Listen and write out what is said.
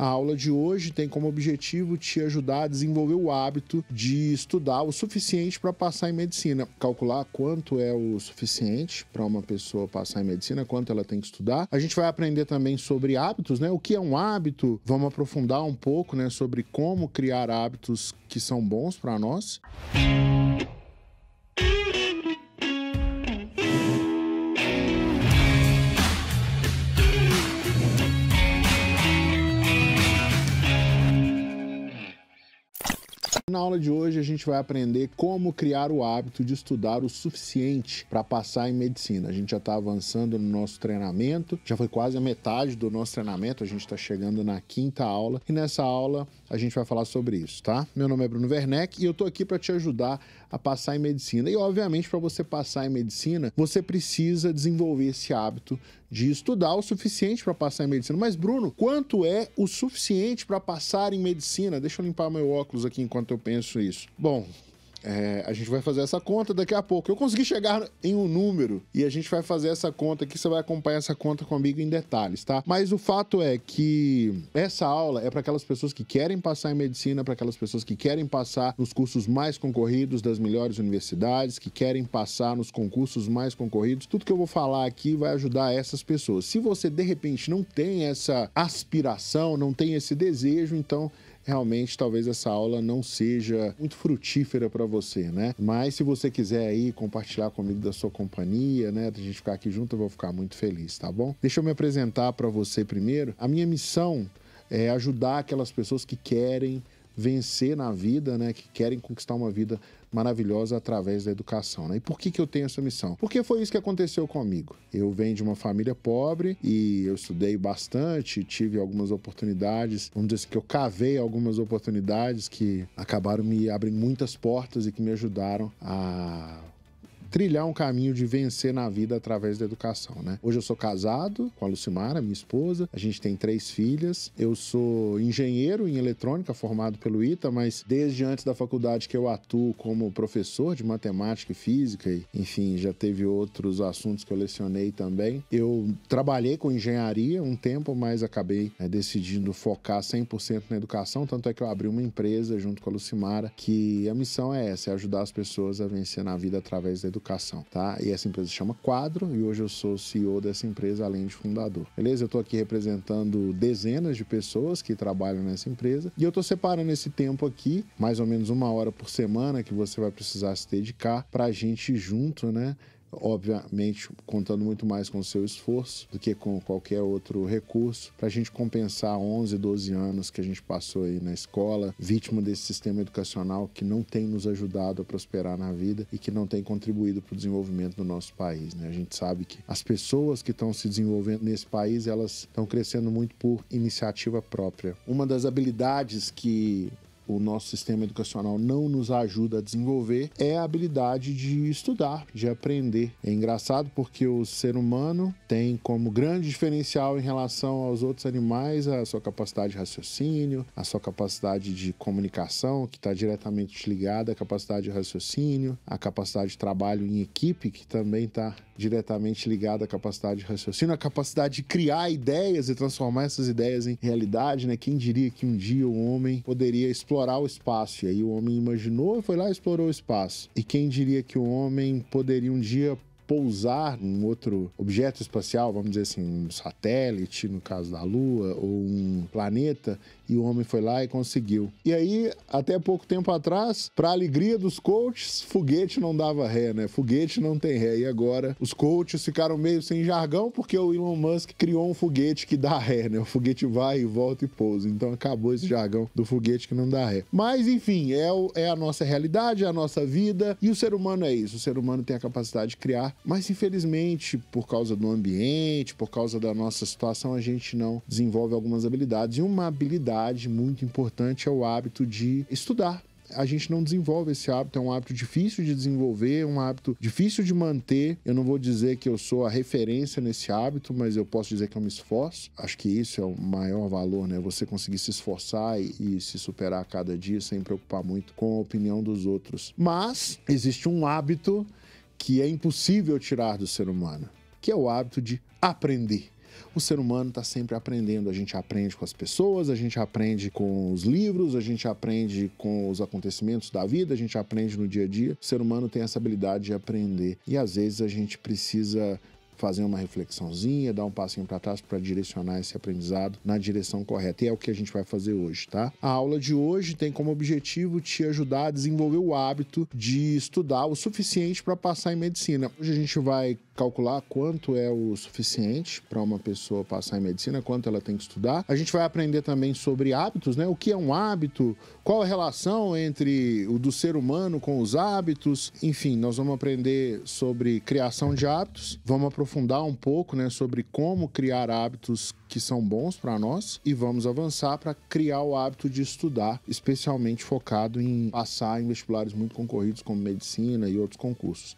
A aula de hoje tem como objetivo te ajudar a desenvolver o hábito de estudar o suficiente para passar em medicina. Calcular quanto é o suficiente para uma pessoa passar em medicina, quanto ela tem que estudar. A gente vai aprender também sobre hábitos, né? O que é um hábito? Vamos aprofundar um pouco, né, sobre como criar hábitos que são bons para nós. Música aula de hoje a gente vai aprender como criar o hábito de estudar o suficiente para passar em medicina. A gente já está avançando no nosso treinamento, já foi quase a metade do nosso treinamento, a gente está chegando na quinta aula e nessa aula a gente vai falar sobre isso, tá? Meu nome é Bruno Werneck e eu estou aqui para te ajudar a passar em medicina. E obviamente para você passar em medicina, você precisa desenvolver esse hábito de estudar o suficiente para passar em medicina. Mas, Bruno, quanto é o suficiente para passar em medicina? Deixa eu limpar meu óculos aqui enquanto eu penso isso. Bom, é, a gente vai fazer essa conta daqui a pouco. Eu consegui chegar em um número e a gente vai fazer essa conta aqui. Você vai acompanhar essa conta comigo em detalhes, tá? Mas o fato é que essa aula é para aquelas pessoas que querem passar em medicina, para aquelas pessoas que querem passar nos cursos mais concorridos das melhores universidades, que querem passar nos concursos mais concorridos. Tudo que eu vou falar aqui vai ajudar essas pessoas. Se você de repente não tem essa aspiração, não tem esse desejo, então realmente talvez essa aula não seja muito frutífera para você, né? Mas se você quiser aí compartilhar comigo da sua companhia, né, da gente ficar aqui junto, eu vou ficar muito feliz, tá bom? Deixa eu me apresentar para você primeiro. A minha missão é ajudar aquelas pessoas que querem vencer na vida, né, que querem conquistar uma vida maravilhosa através da educação. Né? E por que, que eu tenho essa missão? Porque foi isso que aconteceu comigo. Eu venho de uma família pobre e eu estudei bastante, tive algumas oportunidades, vamos dizer assim, que eu cavei algumas oportunidades que acabaram me abrindo muitas portas e que me ajudaram a trilhar um caminho de vencer na vida através da educação, né? Hoje eu sou casado com a Lucimara, minha esposa, a gente tem três filhas, eu sou engenheiro em eletrônica, formado pelo ITA, mas desde antes da faculdade que eu atuo como professor de matemática e física, e, enfim, já teve outros assuntos que eu lecionei também. Eu trabalhei com engenharia um tempo, mas acabei né, decidindo focar 100% na educação, tanto é que eu abri uma empresa junto com a Lucimara, que a missão é essa, é ajudar as pessoas a vencer na vida através da educação educação, tá? E essa empresa chama Quadro e hoje eu sou CEO dessa empresa, além de fundador. Beleza? Eu tô aqui representando dezenas de pessoas que trabalham nessa empresa e eu tô separando esse tempo aqui, mais ou menos uma hora por semana que você vai precisar se dedicar para a gente junto, né? obviamente contando muito mais com o seu esforço do que com qualquer outro recurso, para a gente compensar 11, 12 anos que a gente passou aí na escola, vítima desse sistema educacional que não tem nos ajudado a prosperar na vida e que não tem contribuído para o desenvolvimento do nosso país. Né? A gente sabe que as pessoas que estão se desenvolvendo nesse país, elas estão crescendo muito por iniciativa própria. Uma das habilidades que o nosso sistema educacional não nos ajuda a desenvolver é a habilidade de estudar, de aprender. É engraçado porque o ser humano tem como grande diferencial em relação aos outros animais a sua capacidade de raciocínio, a sua capacidade de comunicação, que está diretamente ligada à capacidade de raciocínio, a capacidade de trabalho em equipe, que também está diretamente ligada à capacidade de raciocínio, a capacidade de criar ideias e transformar essas ideias em realidade. Né? Quem diria que um dia o homem poderia explorar explorar o espaço. E aí o homem imaginou, foi lá e explorou o espaço. E quem diria que o homem poderia um dia pousar num outro objeto espacial, vamos dizer assim, um satélite, no caso da Lua, ou um planeta, e o homem foi lá e conseguiu. E aí, até pouco tempo atrás, para alegria dos coaches, foguete não dava ré, né? Foguete não tem ré. E agora os coaches ficaram meio sem jargão porque o Elon Musk criou um foguete que dá ré, né? O foguete vai e volta e pousa. Então acabou esse jargão do foguete que não dá ré. Mas enfim, é, o, é a nossa realidade, é a nossa vida e o ser humano é isso. O ser humano tem a capacidade de criar mas infelizmente, por causa do ambiente, por causa da nossa situação, a gente não desenvolve algumas habilidades. E uma habilidade muito importante é o hábito de estudar. A gente não desenvolve esse hábito, é um hábito difícil de desenvolver, é um hábito difícil de manter. Eu não vou dizer que eu sou a referência nesse hábito, mas eu posso dizer que eu me esforço. Acho que isso é o maior valor, né? Você conseguir se esforçar e, e se superar a cada dia sem preocupar muito com a opinião dos outros. Mas existe um hábito que é impossível tirar do ser humano, que é o hábito de aprender. O ser humano está sempre aprendendo. A gente aprende com as pessoas, a gente aprende com os livros, a gente aprende com os acontecimentos da vida, a gente aprende no dia a dia. O ser humano tem essa habilidade de aprender. E às vezes a gente precisa fazer uma reflexãozinha, dar um passinho para trás para direcionar esse aprendizado na direção correta. E é o que a gente vai fazer hoje, tá? A aula de hoje tem como objetivo te ajudar a desenvolver o hábito de estudar o suficiente para passar em medicina. Hoje a gente vai calcular quanto é o suficiente para uma pessoa passar em medicina, quanto ela tem que estudar. A gente vai aprender também sobre hábitos, né? O que é um hábito, qual a relação entre o do ser humano com os hábitos. Enfim, nós vamos aprender sobre criação de hábitos, vamos aprofundar aprofundar um pouco né, sobre como criar hábitos que são bons para nós e vamos avançar para criar o hábito de estudar, especialmente focado em passar em vestibulares muito concorridos como medicina e outros concursos.